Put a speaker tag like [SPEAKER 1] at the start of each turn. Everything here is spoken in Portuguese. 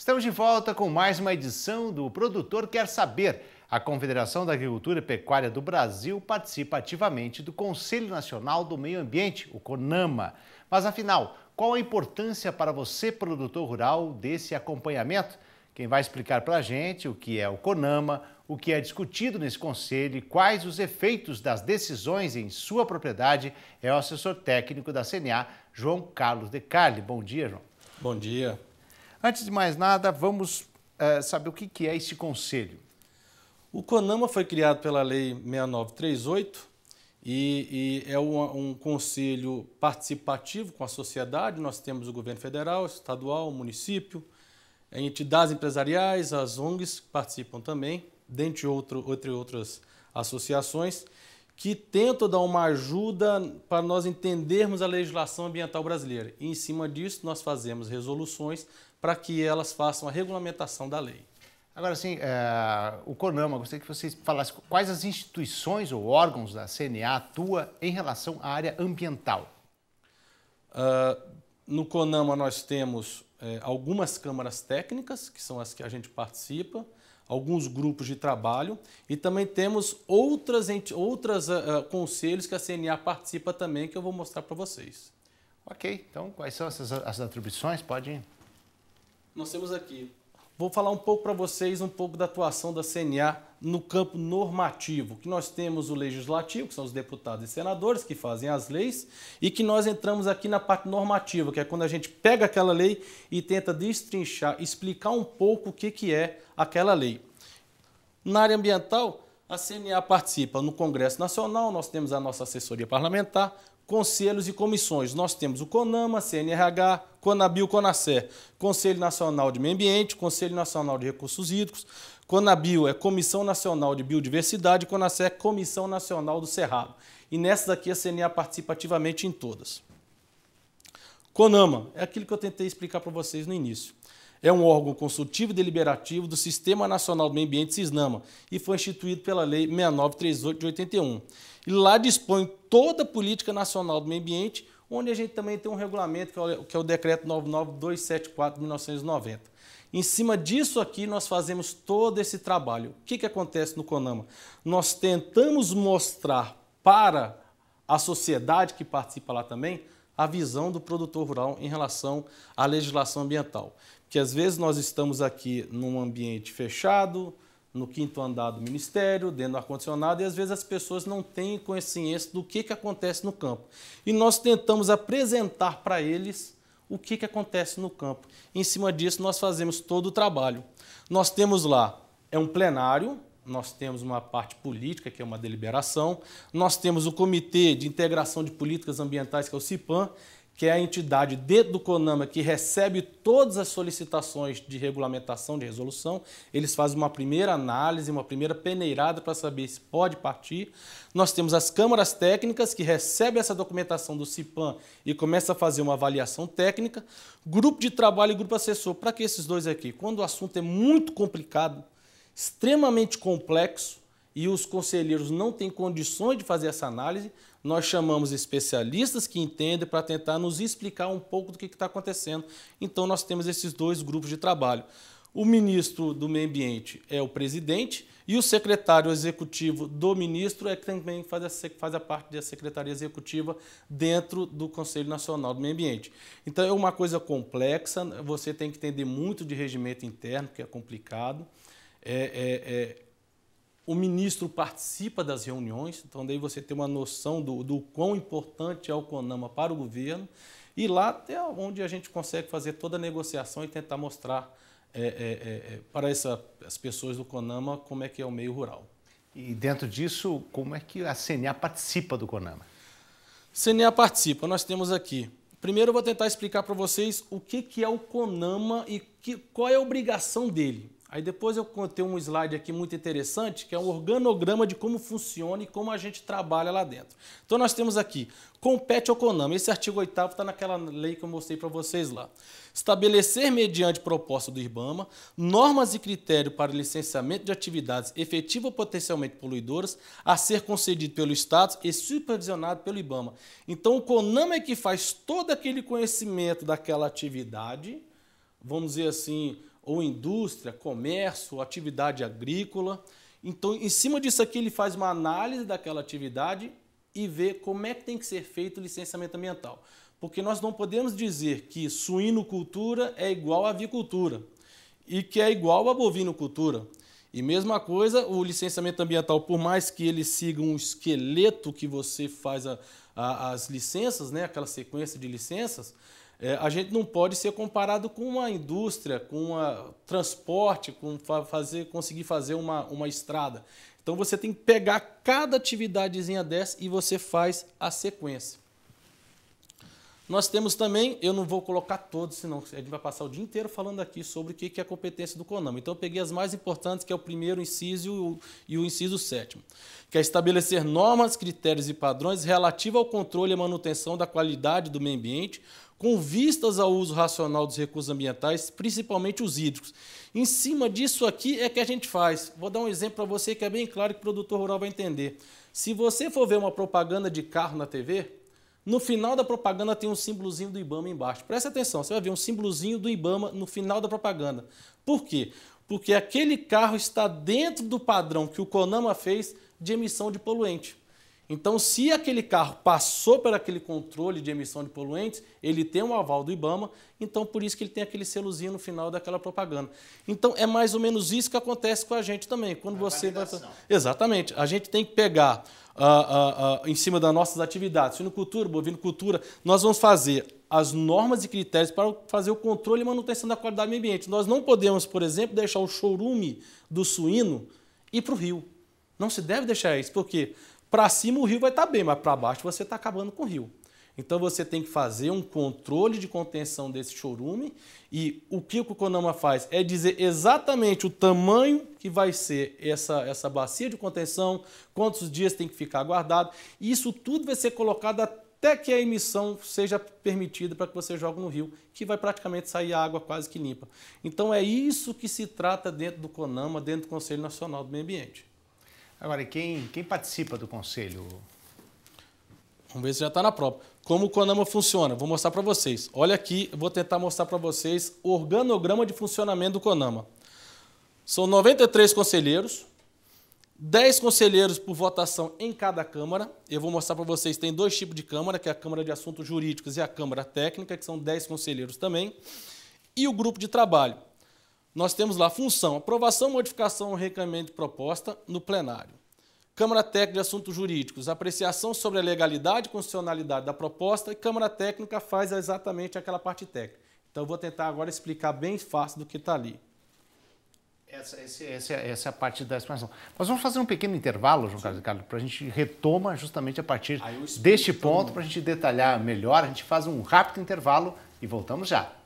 [SPEAKER 1] Estamos de volta com mais uma edição do Produtor Quer Saber. A Confederação da Agricultura e Pecuária do Brasil participa ativamente do Conselho Nacional do Meio Ambiente, o CONAMA. Mas afinal, qual a importância para você, produtor rural, desse acompanhamento? Quem vai explicar para a gente o que é o CONAMA, o que é discutido nesse conselho e quais os efeitos das decisões em sua propriedade é o assessor técnico da CNA, João Carlos De Carli. Bom dia, João. Bom dia. Antes de mais nada,
[SPEAKER 2] vamos eh, saber o que, que é esse conselho. O CONAMA foi criado pela Lei 6938 e, e é um, um, conselho participativo com a sociedade. Nós temos o governo federal, estadual, município, entidades empresariais, as ONGs participam também, dentre, outro, outras associações que tenta dar uma ajuda para nós entendermos a legislação ambiental brasileira. E em cima disso, nós fazemos resoluções para que elas façam a regulamentação da lei.
[SPEAKER 1] Agora, sim, é, o CONAMA, gostaria que você falasse quais as instituições ou órgãos da CNA atua em relação à área ambiental.
[SPEAKER 2] Uh, no CONAMA nós temos é, algumas câmaras técnicas, que são as que a gente participa, alguns grupos de trabalho e também temos outras, outras uh, conselhos que a CNA participa também, que eu vou mostrar para vocês. Ok, então quais são essas, essas atribuições? Pode ir. Nós temos aqui Vou falar um pouco para vocês um pouco da atuação da CNA no campo normativo, que nós temos o legislativo, que são os deputados e senadores que fazem as leis, e que nós entramos aqui na parte normativa, que é quando a gente pega aquela lei e tenta destrinchar, explicar um pouco o que, que é aquela lei. Na área ambiental, a CNA participa no Congresso Nacional, nós temos a nossa assessoria parlamentar, conselhos e comissões. Nós temos o CONAMA, CNRH, CONABIL, CONACER, Conselho Nacional de Meio Ambiente, Conselho Nacional de Recursos Hídricos, CONABIL é Comissão Nacional de Biodiversidade, CONACER é Comissão Nacional do Cerrado. E nessas aqui a CNA participa ativamente em todas. CONAMA é aquilo que eu tentei explicar para vocês no início. É um órgão consultivo e deliberativo do Sistema Nacional do Meio Ambiente, SISNAMA, e foi instituído pela Lei 6938 de 81. E lá dispõe toda a política nacional do meio ambiente, onde a gente também tem um regulamento, que é o é Decreto 99274 de 1990. Em cima disso aqui, nós fazemos todo esse trabalho. O que, que acontece no CONAMA? Nós tentamos mostrar para a sociedade que participa lá também a visão do produtor rural em relação à legislação ambiental que às vezes nós estamos aqui num ambiente fechado, no quinto andar do ministério, dentro do ar-condicionado, e às vezes as pessoas não têm consciência do que, que acontece no campo. E nós tentamos apresentar para eles o que, que acontece no campo. Em cima disso, nós fazemos todo o trabalho. Nós temos lá, é um plenário, nós temos uma parte política, que é uma deliberação, nós temos o Comitê de Integração de Políticas Ambientais, que é o CIPAM, que é a entidade dentro do CONAMA que recebe todas as solicitações de regulamentação, de resolução, eles fazem uma primeira análise, uma primeira peneirada para saber se pode partir. Nós temos as câmaras técnicas que recebem essa documentação do CIPAM e começa a fazer uma avaliação técnica, grupo de trabalho e grupo assessor. Para que esses dois aqui? Quando o assunto é muito complicado, extremamente complexo, e os conselheiros não têm condições de fazer essa análise, nós chamamos especialistas que entendem para tentar nos explicar um pouco do que está acontecendo. Então, nós temos esses dois grupos de trabalho. O ministro do Meio Ambiente é o presidente e o secretário executivo do ministro é que também faz a, faz a parte da secretaria executiva dentro do Conselho Nacional do Meio Ambiente. Então é uma coisa complexa, você tem que entender muito de regimento interno, que é complicado. É, é, é o ministro participa das reuniões, então daí você tem uma noção do, do quão importante é o CONAMA para o governo, e lá até onde a gente consegue fazer toda a negociação e tentar mostrar é, é, é, é para essa, as pessoas do CONAMA como é que é o meio rural. E dentro disso, como é que a CNA participa do CONAMA? CNA participa, nós temos aqui. Primeiro eu vou tentar explicar para vocês o que, que é o CONAMA e que, qual é a obrigação dele. Aí depois eu tenho um slide aqui muito interessante, que é um organograma de como funciona e como a gente trabalha lá dentro. Então nós temos aqui, compete ao CONAMA. Esse artigo 8 está naquela lei que eu mostrei para vocês lá. Estabelecer, mediante proposta do IBAMA, normas e critério para licenciamento de atividades efetiva ou potencialmente poluidoras a ser concedido pelo Estado e supervisionado pelo IBAMA. Então o CONAMA é que faz todo aquele conhecimento daquela atividade, vamos dizer assim, ou indústria, comércio, atividade agrícola. Então, em cima disso aqui, ele faz uma análise daquela atividade e vê como é que tem que ser feito o licenciamento ambiental. Porque nós não podemos dizer que suinocultura é igual à avicultura e que é igual à bovinocultura. E mesma coisa, o licenciamento ambiental, por mais que ele siga um esqueleto que você faz a, a, as licenças, né, aquela sequência de licenças, é, a gente não pode ser comparado com uma indústria, com um transporte, com fazer, conseguir fazer uma, uma estrada. Então você tem que pegar cada atividadezinha dessa e você faz a sequência. Nós temos também, eu não vou colocar todos, senão a gente vai passar o dia inteiro falando aqui sobre o que é a competência do CONAMA. Então eu peguei as mais importantes, que é o primeiro inciso e o inciso sétimo, que é estabelecer normas, critérios e padrões relativos ao controle e manutenção da qualidade do meio ambiente, com vistas ao uso racional dos recursos ambientais, principalmente os hídricos. Em cima disso aqui é que a gente faz. Vou dar um exemplo para você que é bem claro que o produtor rural vai entender. Se você for ver uma propaganda de carro na TV, no final da propaganda tem um símbolozinho do Ibama embaixo. Presta atenção, você vai ver um símbolozinho do Ibama no final da propaganda. Por quê? Porque aquele carro está dentro do padrão que o CONAMA fez de emissão de poluente. Então, se aquele carro passou por aquele controle de emissão de poluentes, ele tem um aval do IBAMA, então por isso que ele tem aquele selozinho no final daquela propaganda. Então, é mais ou menos isso que acontece com a gente também. Quando você vai... Exatamente. A gente tem que pegar ah, ah, ah, em cima das nossas atividades, suinocultura, bovinocultura, nós vamos fazer as normas e critérios para fazer o controle e manutenção da qualidade do meio ambiente. Nós não podemos, por exemplo, deixar o chorume do suíno ir para o rio. Não se deve deixar isso, porque para cima o rio vai estar tá bem, mas para baixo você está acabando com o rio. Então você tem que fazer um controle de contenção desse chorume e o que o Conama faz é dizer exatamente o tamanho que vai ser essa, essa bacia de contenção, quantos dias tem que ficar guardado. E isso tudo vai ser colocado até que a emissão seja permitida para que você jogue no rio, que vai praticamente sair água quase que limpa. Então é isso que se trata dentro do CONAMA, dentro do Conselho Nacional do Meio Ambiente. Agora, quem, quem participa do conselho? Vamos ver se já está na prova. Como o Conama funciona? Vou mostrar para vocês. Olha aqui, vou tentar mostrar para vocês o organograma de funcionamento do Conama. São 93 conselheiros, 10 conselheiros por votação em cada Câmara. Eu vou mostrar para vocês, tem dois tipos de Câmara, que é a Câmara de Assuntos Jurídicos e a Câmara Técnica, que são 10 conselheiros também. E o grupo de trabalho nós temos lá função, aprovação, modificação ou de proposta no plenário. Câmara Técnica de Assuntos Jurídicos, apreciação sobre a legalidade e constitucionalidade da proposta e Câmara Técnica faz exatamente aquela parte técnica. Então, eu vou tentar agora explicar bem fácil do que está ali. Essa, essa, essa, essa, é a parte da explanação. Mas vamos fazer um pequeno intervalo, João Carlos
[SPEAKER 1] Ricardo, para a gente retoma justamente a partir deste ponto, para a gente detalhar melhor. A gente faz um rápido intervalo e voltamos já.